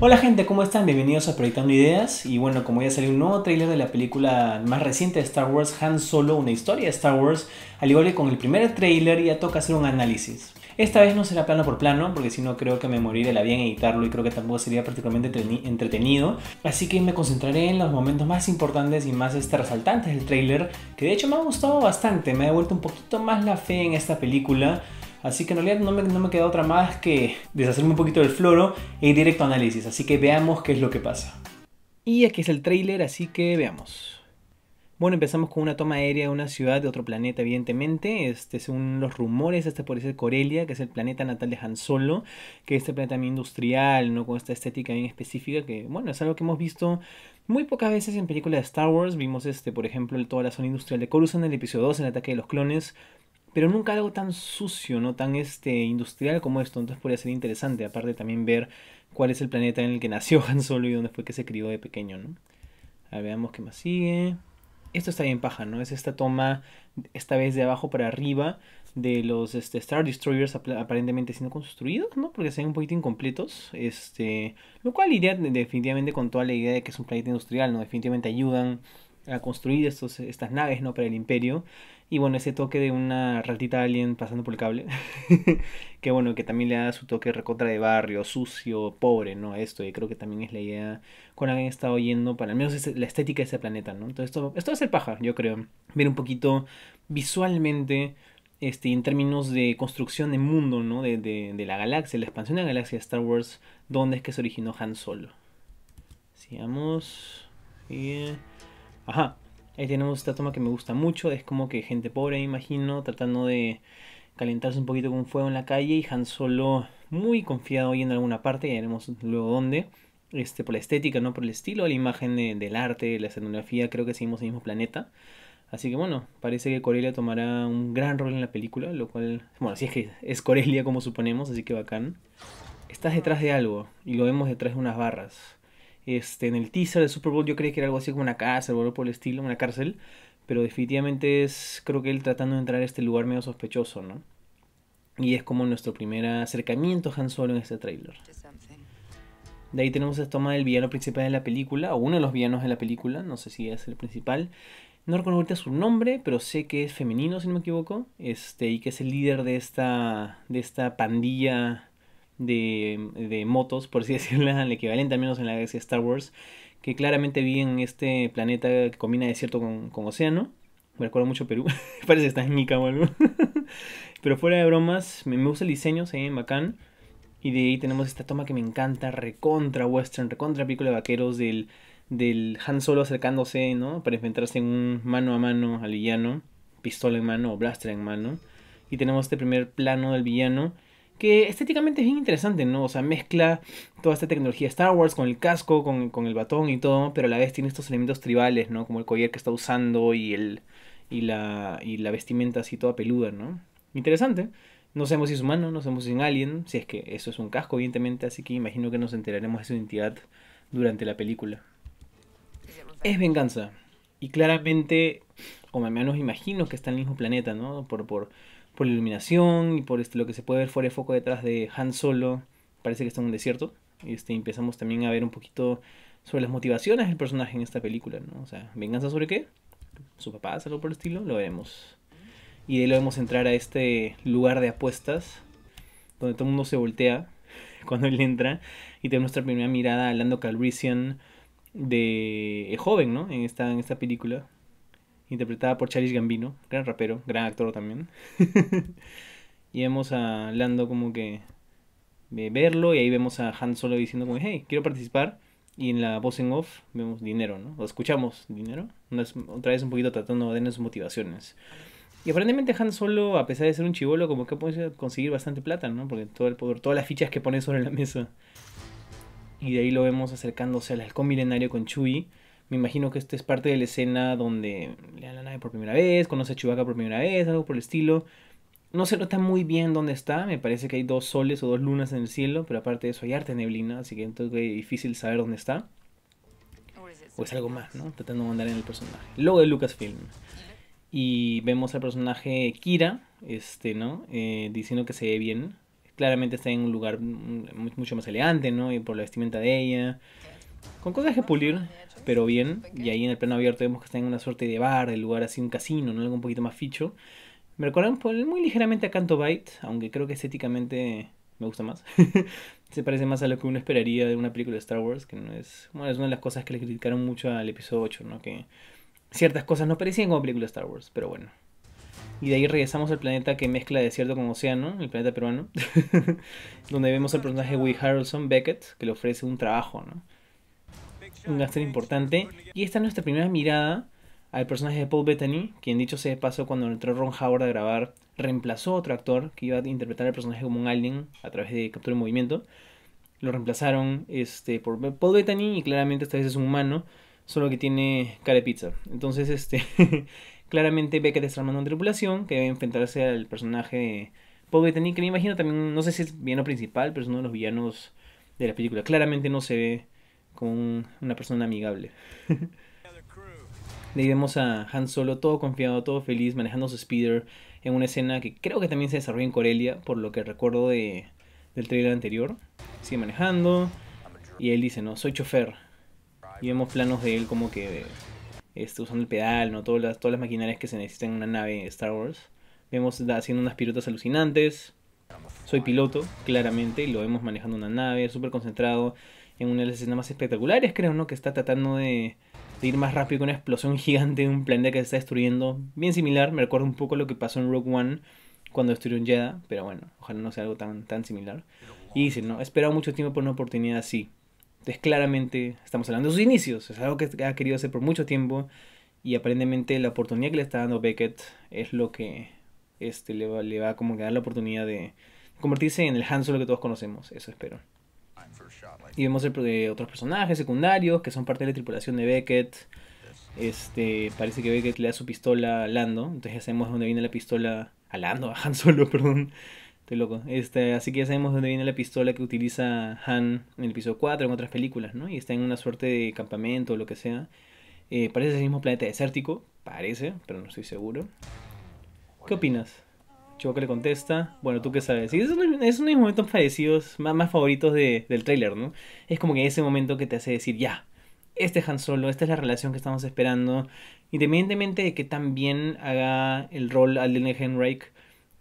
Hola gente, ¿cómo están? Bienvenidos a Proyectando Ideas y bueno, como ya salió un nuevo trailer de la película más reciente de Star Wars, Han Solo, una historia de Star Wars, al igual que con el primer trailer ya toca hacer un análisis. Esta vez no será plano por plano, porque si no creo que me moriré la bien editarlo y creo que tampoco sería particularmente entretenido. Así que me concentraré en los momentos más importantes y más este, resaltantes del trailer, que de hecho me ha gustado bastante, me ha devuelto un poquito más la fe en esta película. Así que en realidad no me, no me, queda otra más que deshacerme un poquito del floro y e directo análisis. Así que veamos qué es lo que pasa. Y aquí es el trailer, así que veamos. Bueno, empezamos con una toma aérea de una ciudad de otro planeta, evidentemente. Este, según los rumores, este puede ser Corelia, que es el planeta natal de Han Solo, que es este planeta también industrial, ¿no? Con esta estética bien específica, que, bueno, es algo que hemos visto muy pocas veces en películas de Star Wars. Vimos, este, por ejemplo, toda la zona industrial de Coruscant en el episodio 2, en el ataque de los clones. Pero nunca algo tan sucio, ¿no? Tan este, industrial como esto. Entonces podría ser interesante, aparte también ver cuál es el planeta en el que nació Han Solo y dónde fue que se crió de pequeño, A ver, veamos qué más sigue esto está bien paja, ¿no? Es esta toma, esta vez de abajo para arriba, de los este, Star Destroyers aparentemente siendo construidos, ¿no? Porque se ven un poquito incompletos, este, lo cual iría definitivamente con toda la idea de que es un planeta industrial, ¿no? Definitivamente ayudan a construir estos, estas naves, ¿no? Para el imperio. Y bueno, ese toque de una ratita alguien pasando por el cable, que bueno, que también le da su toque recontra de barrio, sucio, pobre, ¿no? Esto, y creo que también es la idea con la que han estado yendo, para al menos la estética de ese planeta, ¿no? Entonces, esto, esto va a ser paja, yo creo. Ver un poquito visualmente este, en términos de construcción de mundo, ¿no? De, la galaxia, la expansión de la galaxia de Star Wars, dónde es que se originó Han Solo. Sigamos. Eh, ajá. Ahí tenemos esta toma que me gusta mucho, es como que gente pobre, me imagino, tratando de calentarse un poquito con fuego en la calle y Han Solo muy confiado yendo a alguna parte, ya veremos luego dónde. Este, por la estética, no por el estilo, la imagen del arte, la escenografía, creo que seguimos el mismo planeta. Así que bueno, parece que Corelia tomará un gran rol en la película, lo cual, bueno, si es que es Corelia como suponemos, así que bacán. Estás detrás de algo y lo vemos detrás de unas barras. Este, en el teaser de Super Bowl yo creí que era algo así como una cárcel o algo por el estilo, una cárcel. Pero definitivamente es, creo que él tratando de entrar a este lugar medio sospechoso, ¿no? Y es como nuestro primer acercamiento a Han Solo en este tráiler. De ahí tenemos esta toma del villano principal de la película, o uno de los villanos de la película, no sé si es el principal. No recuerdo ahorita su nombre, pero sé que es femenino, si no me equivoco, este, y que es el líder de esta, de esta pandilla de, motos, por así decirlo, el equivalente al menos en la galaxia Star Wars, que claramente vi en este planeta que combina desierto con, con océano. Me recuerda mucho Perú, parece que está en o algo. Pero fuera de bromas, me, gusta el diseño, se ve bacán. Y de ahí tenemos esta toma que me encanta, recontra western, recontra pico de vaqueros del, del Han Solo acercándose, ¿no? Para enfrentarse en un mano a mano al villano, pistola en mano o blaster en mano. Y tenemos este primer plano del villano que estéticamente es bien interesante, ¿no? O sea, mezcla toda esta tecnología Star Wars con el casco, con, con el batón y todo, pero a la vez tiene estos elementos tribales, ¿no? Como el collar que está usando y, el, y, la, y la vestimenta así toda peluda, ¿no? Interesante. No sabemos si es humano, no sabemos si es un alien, si es que eso es un casco, evidentemente, así que imagino que nos enteraremos de su identidad durante la película. Es venganza. Y claramente, o al menos imagino que está en el mismo planeta, ¿no? Por, por, por la iluminación y por este, lo que se puede ver fuera de foco detrás de Han Solo. Parece que está en un desierto. Este, empezamos también a ver un poquito sobre las motivaciones del personaje en esta película, ¿no? O sea, ¿venganza sobre qué? ¿Su papá? ¿Algo por el estilo? Lo veremos. Y de ahí lo vemos entrar a este lugar de apuestas, donde todo el mundo se voltea cuando él entra. Y tenemos nuestra primera mirada a Lando Calrissian de eh, joven, ¿no? En esta, en esta película interpretada por Charles Gambino, gran rapero, gran actor también. y vemos a Lando como que eh, verlo y ahí vemos a Han Solo diciendo como, hey, quiero participar. Y en la voz en off vemos dinero, ¿no? O escuchamos dinero. otra vez un poquito tratando de sus motivaciones. Y aparentemente Han Solo, a pesar de ser un chivolo, como que puede conseguir bastante plata, ¿no? Porque todo el poder, todas las fichas que pone sobre la mesa. Y de ahí lo vemos acercándose al halcón milenario con Chewie me imagino que esta es parte de la escena donde le dan la nave por primera vez, conoce a Chewbacca por primera vez, algo por el estilo. No se nota muy bien dónde está, me parece que hay dos soles o dos lunas en el cielo, pero aparte de eso hay arte neblina, así que entonces es difícil saber dónde está. O es algo más, ¿no? Tratando de andar en el personaje. Luego de Lucasfilm. Y vemos al personaje Kira, este, ¿no? Eh, diciendo que se ve bien. Claramente está en un lugar mucho más elegante, ¿no? Y por la vestimenta de ella con cosas que pulir, pero bien. Y ahí en el plano abierto vemos que está en una suerte de bar, el lugar así, un casino, ¿no? algo un poquito más ficho. Me recuerdan muy ligeramente a Canto Bite, aunque creo que estéticamente me gusta más. Se parece más a lo que uno esperaría de una película de Star Wars, que no es. una de las cosas que le criticaron mucho al episodio 8, ¿no? Que ciertas cosas no parecían como película de Star Wars, pero bueno. Y de ahí regresamos al planeta que mezcla desierto con océano, el planeta peruano, donde vemos al personaje Will Harrelson Beckett, que le ofrece un trabajo, ¿no? un gasto importante. Y esta es nuestra primera mirada al personaje de Paul Bettany, quien dicho se pasó cuando entró Ron Howard a grabar, reemplazó a otro actor que iba a interpretar al personaje como un alien a través de captura en movimiento. Lo reemplazaron este, por Paul Bettany y claramente esta vez es un humano, solo que tiene cara de pizza. Entonces, este, claramente Beckett está armando una tripulación que debe enfrentarse al personaje Paul Bettany, que me imagino también, no sé si es villano principal, pero es uno de los villanos de la película. Claramente no se ve como una persona amigable. De ahí vemos a Han Solo todo confiado, todo feliz, manejando su speeder en una escena que creo que también se desarrolla en Corelia, por lo que recuerdo de, del trailer anterior. Sigue manejando y él dice, no, soy chofer. Y vemos planos de él como que este, usando el pedal, ¿no? todas, las, todas las maquinarias que se necesitan en una nave Star Wars. Vemos haciendo unas pilotas alucinantes. Soy piloto, claramente, y lo vemos manejando una nave, súper concentrado en una de las escenas más espectaculares, creo, ¿no? Que está tratando de, ir más rápido Con una explosión gigante de un planeta que se está destruyendo. Bien similar, me recuerda un poco lo que pasó en Rogue One cuando destruyó un Jedi, pero bueno, ojalá no sea algo tan, tan similar. Y dice, ¿no? He esperado mucho tiempo por una oportunidad así. Entonces, claramente, estamos hablando de sus inicios, es algo que ha querido hacer por mucho tiempo. Y aparentemente la oportunidad que le está dando Beckett es lo que este, le, va, le va como que dar la oportunidad de convertirse en el Han Solo que todos conocemos. Eso espero. Y vemos eh, otros personajes secundarios que son parte de la tripulación de Beckett. Este, parece que Beckett le da su pistola a Lando. Entonces ya sabemos dónde viene la pistola. A Lando, a Han Solo, perdón. Estoy loco. Este, así que ya sabemos dónde viene la pistola que utiliza Han en el episodio 4, en otras películas, ¿no? Y está en una suerte de campamento o lo que sea. Eh, parece el mismo planeta desértico, parece, pero no estoy seguro. ¿Qué opinas? Chewbacca le contesta, bueno, ¿tú qué sabes? es uno, de los momentos parecidos, más, más favoritos del tráiler, ¿no? Es como que ese momento que te hace decir, ya, este es Han Solo, esta es la relación que estamos esperando. Independientemente de que también haga el rol al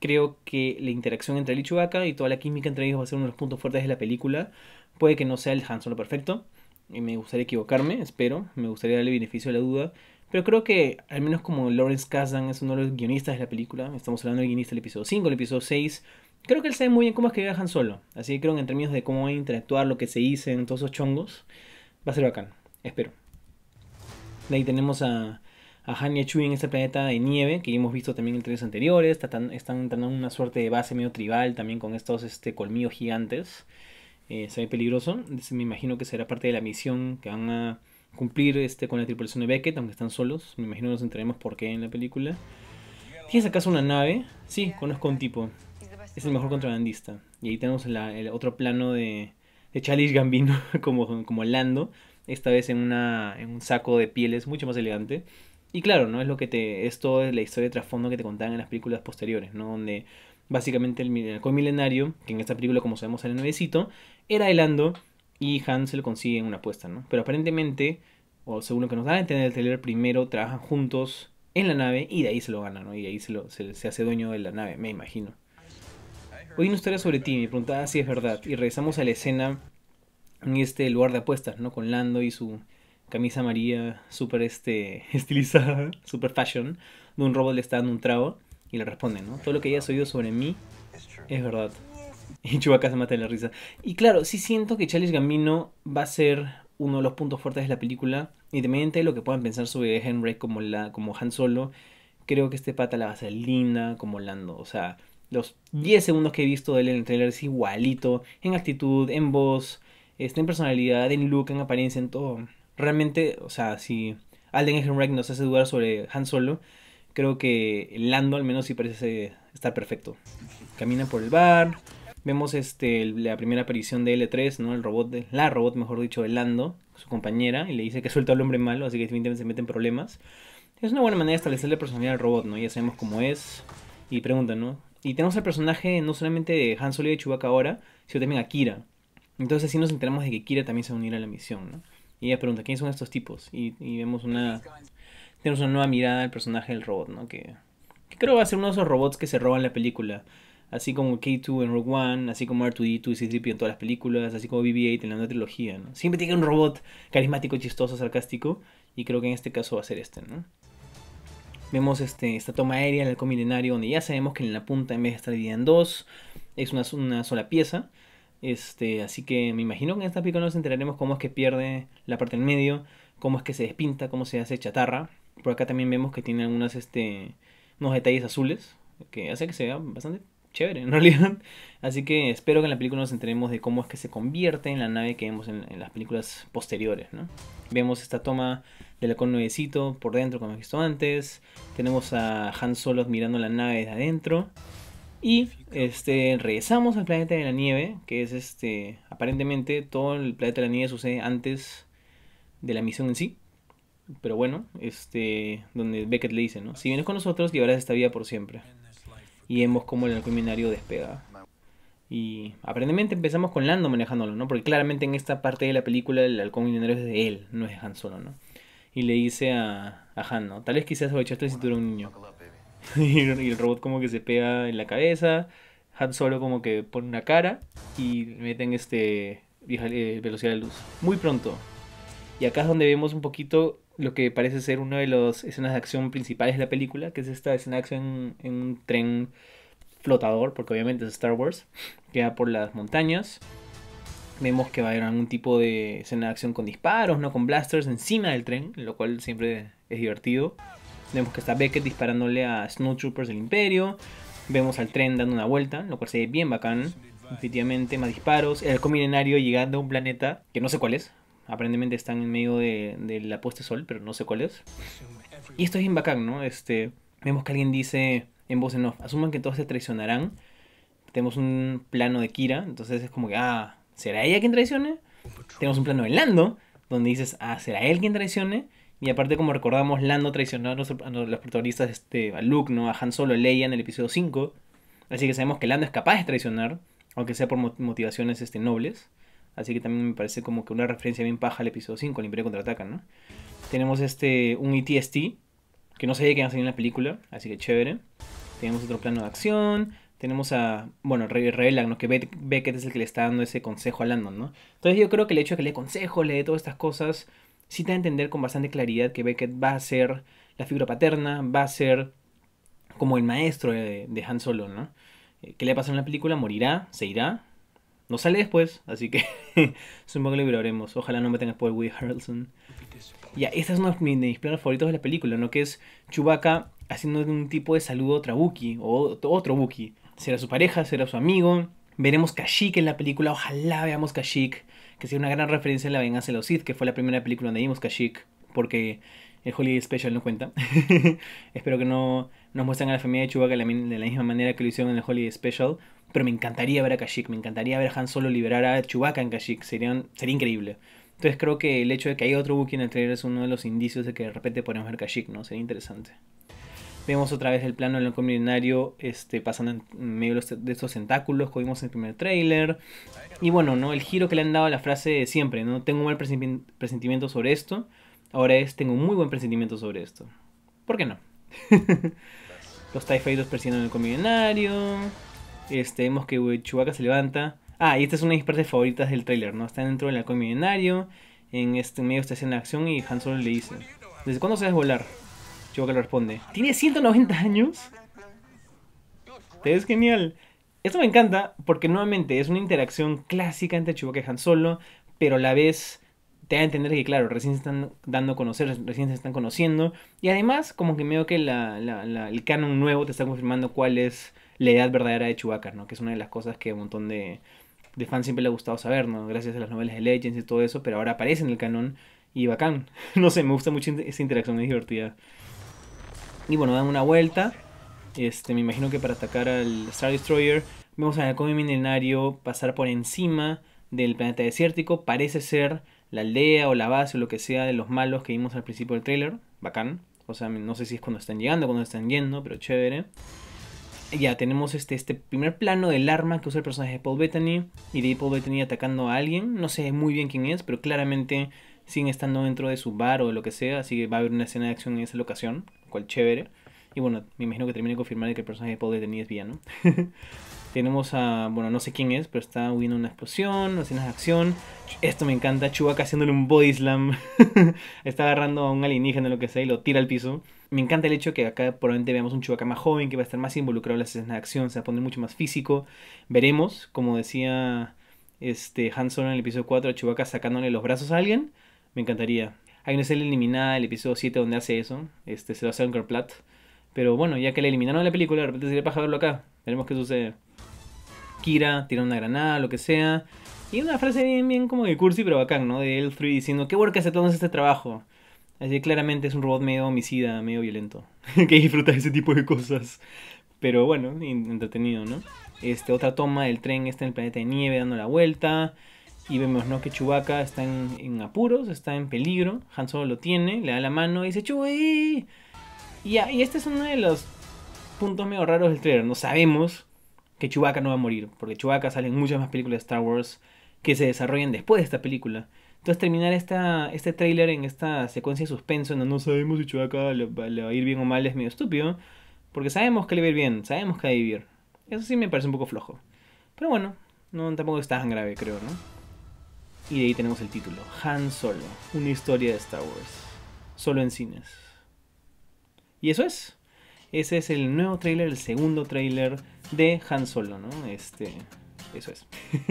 creo que la interacción entre él y y toda la química entre ellos va a ser uno de los puntos fuertes de la película. Puede que no sea el Han Solo perfecto, y me gustaría equivocarme, espero, me gustaría darle beneficio a la duda, pero creo que, al menos como Lawrence Kasdan es uno de los guionistas de la película, estamos hablando del guionista del episodio 5, el episodio 6, creo que él sabe muy bien cómo es que viajan Solo. Así que creo que en términos de cómo van a interactuar, lo que se dice en todos esos chongos, va a ser bacán. Espero. De ahí tenemos a, a Han y Chewie en este planeta de nieve, que hemos visto también en tres anteriores. Están, están entrando en una suerte de base medio tribal también con estos este, colmillos gigantes. Eh, se ve peligroso. Me imagino que será parte de la misión que van a cumplir este, con la tripulación de Beckett, aunque están solos. Me imagino nos enteremos por qué en la película. ¿Tienes acaso una nave? Sí, conozco un tipo. Es el mejor contrabandista. Y ahí tenemos el otro plano de, de Gambino como, como Lando. Esta vez en, en un saco de pieles mucho más elegante. Y claro, ¿no? Es lo que te. Esto es la historia de trasfondo que te contaban en las películas posteriores, ¿no? Donde básicamente el co milenario, que en esta película, como sabemos, era el nuevecito, era el Lando y Hansel consigue una apuesta, ¿no? Pero aparentemente, o según lo que nos da a entender el trailer, primero trabajan juntos en la nave y de ahí se lo gana, ¿no? Y de ahí se, lo, se, hace dueño de la nave, me imagino. Hoy una historia sobre ti, me preguntaba ah, si es verdad, y regresamos a la escena en este lugar de apuestas, ¿no? Con Lando y su camisa amarilla súper este, estilizada, super fashion, de un robot le está dando un trago y le responde, ¿no? Todo lo que hayas oído sobre mí es verdad. Y Chewbacca se mata de la risa. Y claro, sí siento que Chalice Gamino va a ser uno de los puntos fuertes de la película. Independientemente de lo que puedan pensar sobre Henry como, la, como Han Solo, creo que este pata la va a ser linda como Lando. O sea, los 10 segundos que he visto de él en el trailer es igualito. En actitud, en voz, este, en personalidad, en look, en apariencia, en todo. Realmente, o sea, si Alden Ehrenreich nos hace dudar sobre Han Solo, creo que Lando al menos sí parece estar perfecto. Camina por el bar, Vemos este, la primera aparición de L3, ¿no? El robot, de, la robot, mejor dicho, de Lando, su compañera, y le dice que suelta al hombre malo, así que definitivamente se meten problemas. Es una buena manera de establecer la personalidad al robot, ¿no? Ya sabemos cómo es. Y preguntan, ¿no? Y tenemos al personaje no solamente de Han Solo y de Chewbacca ahora, sino también a Kira. Entonces así nos enteramos de que Kira también se unirá a la misión, ¿no? Y ella pregunta, ¿quiénes son estos tipos? Y, vemos una... Tenemos una nueva mirada al personaje del robot, ¿no? Que, que creo va a ser uno de esos robots que se roban la película así como K2 en Rogue One, así como R2D2 y c 3 p en todas las películas, así como BB-8 en la nueva trilogía, ¿no? Siempre tiene un robot carismático, chistoso, sarcástico, y creo que en este caso va a ser este, ¿no? Vemos este, esta toma aérea del comilenario donde ya sabemos que en la punta en vez de estar dividida en dos, es una, una sola pieza. Este, así que me imagino que en esta película nos enteraremos cómo es que pierde la parte del medio, cómo es que se despinta, cómo se hace chatarra. Por acá también vemos que tiene algunas, este, unos detalles azules, que hace que se vea bastante chévere en realidad. Así que espero que en la película nos enteremos de cómo es que se convierte en la nave que vemos en, las películas posteriores, ¿no? Vemos esta toma del con nuevecito por dentro, como hemos visto antes. Tenemos a Han Solo mirando la nave desde adentro. Y este, regresamos al planeta de la nieve, que es este, aparentemente todo el planeta de la nieve sucede antes de la misión en sí. Pero bueno, este, donde Beckett le dice, ¿no? Si vienes con nosotros, llevarás esta vida por siempre y vemos cómo el halcominario despega. Y aparentemente empezamos con Lando manejándolo, ¿no? Porque claramente en esta parte de la película el halcón milenario es de él, no es de Han Solo, ¿no? Y le dice a, a Han, ¿no? Tal vez quizás si tú eras un niño. y el robot como que se pega en la cabeza, Han Solo como que pone una cara y meten este eh, velocidad de luz. Muy pronto. Y acá es donde vemos un poquito lo que parece ser una de las escenas de acción principales de la película, que es esta escena de acción en un tren flotador, porque obviamente es Star Wars, que va por las montañas. Vemos que va a haber algún tipo de escena de acción con disparos, no con blasters encima del tren, lo cual siempre es divertido. Vemos que está Beckett disparándole a Troopers del Imperio. Vemos al tren dando una vuelta, lo cual se ve bien bacán. Definitivamente, más disparos. El arco milenario llegando a un planeta que no sé cuál es, aparentemente están en medio de, la puesta sol, pero no sé cuál es. Y esto es bien ¿no? Este, vemos que alguien dice en voz en off, asuman que todos se traicionarán. Tenemos un plano de Kira, entonces es como que, ah, ¿será ella quien traicione? Tenemos un plano de Lando, donde dices, ah, ¿será él quien traicione? Y aparte, como recordamos, Lando traicionó a los, protagonistas, este, a Luke, ¿no? A Han Solo, Leia en el episodio 5. Así que sabemos que Lando es capaz de traicionar, aunque sea por motivaciones este, nobles. Así que también me parece como que una referencia bien paja al episodio 5, el Imperio Contraataca, ¿no? Tenemos este, un ETST, que no sé que iba a salir en la película, así que chévere. Tenemos otro plano de acción, tenemos a, bueno, revelan, ¿no? Que Beckett es el que le está dando ese consejo a Landon, ¿no? Entonces yo creo que el hecho de que le dé consejo, le dé todas estas cosas, sí te a entender con bastante claridad que Beckett va a ser la figura paterna, va a ser como el maestro de, Han Solo, ¿no? Eh, ¿Qué le pasa en la película? Morirá, se irá, no sale después, así que supongo que lo veremos Ojalá no metan por Woody Harrelson. Ya, este es uno de mis planos favoritos de la película, ¿no? Que es Chewbacca haciendo un tipo de saludo a Wookiee, o otro Buki. Será su pareja, será su amigo. Veremos Kashyyyk en la película, ojalá veamos Kashyyyk, que sea una gran referencia en La venganza de los Sith, que fue la primera película donde vimos Kashik porque el Holiday Special no cuenta. Espero que no nos muestren a la familia de Chewbacca de la, de la misma manera que lo hicieron en el Holiday Special, pero me encantaría ver a Kashyyyk, me encantaría ver a Han Solo liberar a Chewbacca en Kashyyyk, sería, increíble. Entonces creo que el hecho de que haya otro Wookiee en el trailer es uno de los indicios de que de repente podemos ver Kashyyyk, ¿no? Sería interesante. Vemos otra vez el plano del el milenario este, pasando en medio de estos tentáculos que vimos en el primer trailer. Y bueno, ¿no? El giro que le han dado a la frase de siempre, ¿no? Tengo un mal presentimiento sobre esto. Ahora es, tengo un muy buen presentimiento sobre esto. ¿Por qué no? Los TIE Fighters persiguiendo el comillenario este, vemos que Chewbacca se levanta. Ah, y esta es una de mis partes favoritas del tráiler, ¿no? Está dentro del halcón millenario en este medio está haciendo acción y Han Solo le dice, ¿desde cuándo sabes volar? Chewbacca le responde, ¿tiene 190 años? Te ves genial. Esto me encanta porque nuevamente es una interacción clásica entre Chewbacca y Han Solo, pero a la vez te da a entender que, claro, recién se están dando a conocer, recién se están conociendo. Y además, como que veo que el canon nuevo te está confirmando cuál es la edad verdadera de Chewbacca, ¿no? Que es una de las cosas que un montón de, de fans siempre le ha gustado saber, ¿no? Gracias a las novelas de Legends y todo eso, pero ahora aparece en el canon y bacán. no sé, me gusta mucho esa interacción, es divertida. Y bueno, dan una vuelta. Este, me imagino que para atacar al Star Destroyer Vamos a el Milenario pasar por encima del planeta desértico. Parece ser la aldea o la base o lo que sea de los malos que vimos al principio del trailer. Bacán. O sea, no sé si es cuando están llegando, cuando están yendo, pero chévere. Ya tenemos este, este primer plano del arma que usa el personaje de Paul Bettany. Y de ahí Paul Bettany atacando a alguien. No sé muy bien quién es, pero claramente siguen estando dentro de su bar o de lo que sea. Así que va a haber una escena de acción en esa locación. Cual chévere. Y bueno, me imagino que termine de confirmar que el personaje de Paul Bettany es villano. Tenemos a, bueno, no sé quién es, pero está huyendo una explosión, escenas de acción. Esto me encanta, Chewbacca haciéndole un body slam. está agarrando a un alienígena, lo que sea, y lo tira al piso. Me encanta el hecho que acá probablemente veamos un Chewbacca más joven, que va a estar más involucrado en las escenas de acción, se va a poner mucho más físico. Veremos, como decía este Han en el episodio 4, a sacándole los brazos a alguien. Me encantaría. Hay una escena eliminada el episodio 7 donde hace eso. Este, se lo hace a Platt. Pero bueno, ya que le eliminaron de la película, de repente sería paja verlo acá. Veremos qué sucede. Kira tira una granada, lo que sea. Y una frase bien, bien como de cursi, pero bacán, ¿no? De L3 diciendo, ¿qué work hace todo este trabajo? Así que claramente es un robot medio homicida, medio violento, que disfruta de ese tipo de cosas. Pero bueno, entretenido, ¿no? Este, otra toma del tren está en el planeta de nieve dando la vuelta. Y vemos, ¿no? Que Chewbacca está en, apuros, está en peligro. Han Solo lo tiene, le da la mano y dice, ¡Chewie! Y, y este es uno de los puntos medio raros del trailer. No sabemos que Chewbacca no va a morir, porque Chewbacca salen muchas más películas de Star Wars que se desarrollan después de esta película. Entonces terminar este tráiler en esta secuencia de suspenso, donde no sabemos si Chewbacca le, le, va a ir bien o mal, es medio estúpido, porque sabemos que le va a ir bien, sabemos que va a vivir. Eso sí me parece un poco flojo. Pero bueno, no, tampoco está tan grave, creo, ¿no? Y de ahí tenemos el título, Han Solo, una historia de Star Wars, solo en cines. Y eso es. Ese es el nuevo trailer, el segundo trailer de Han Solo, ¿no? Este, eso es.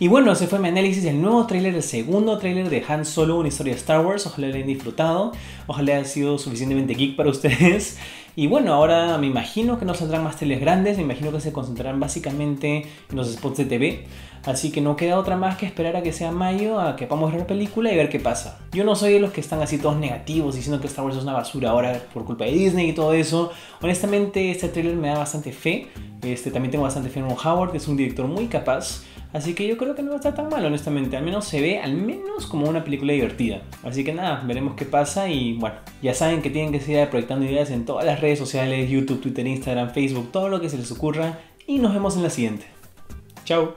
Y bueno, ese fue mi análisis del nuevo tráiler, el segundo tráiler de Han Solo, una historia de Star Wars. Ojalá lo hayan disfrutado, ojalá haya sido suficientemente geek para ustedes. Y bueno, ahora me imagino que no saldrán más teles grandes, me imagino que se concentrarán básicamente en los spots de TV. Así que no queda otra más que esperar a que sea mayo, a que podamos ver la película y ver qué pasa. Yo no soy de los que están así todos negativos diciendo que Star Wars es una basura ahora por culpa de Disney y todo eso. Honestamente, este tráiler me da bastante fe. Este, también tengo bastante fe en Ron Howard, que es un director muy capaz. Así que yo creo que no va a estar tan mal, honestamente. Al menos se ve, al menos como una película divertida. Así que nada, veremos qué pasa y bueno, ya saben que tienen que seguir proyectando ideas en todas las redes sociales, YouTube, Twitter, Instagram, Facebook, todo lo que se les ocurra. Y nos vemos en la siguiente. Chao.